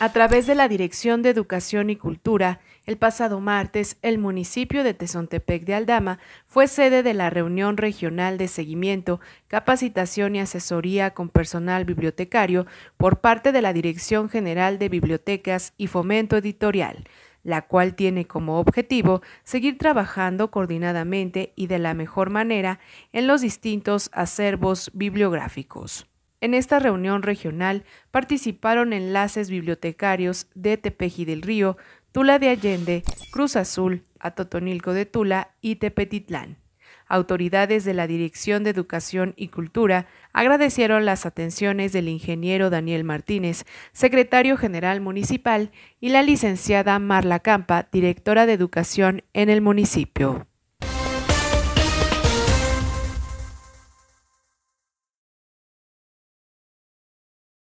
A través de la Dirección de Educación y Cultura, el pasado martes, el municipio de Tezontepec de Aldama fue sede de la reunión regional de seguimiento, capacitación y asesoría con personal bibliotecario por parte de la Dirección General de Bibliotecas y Fomento Editorial, la cual tiene como objetivo seguir trabajando coordinadamente y de la mejor manera en los distintos acervos bibliográficos. En esta reunión regional participaron enlaces bibliotecarios de Tepeji del Río, Tula de Allende, Cruz Azul, Atotonilco de Tula y Tepetitlán. Autoridades de la Dirección de Educación y Cultura agradecieron las atenciones del ingeniero Daniel Martínez, secretario general municipal, y la licenciada Marla Campa, directora de Educación en el municipio.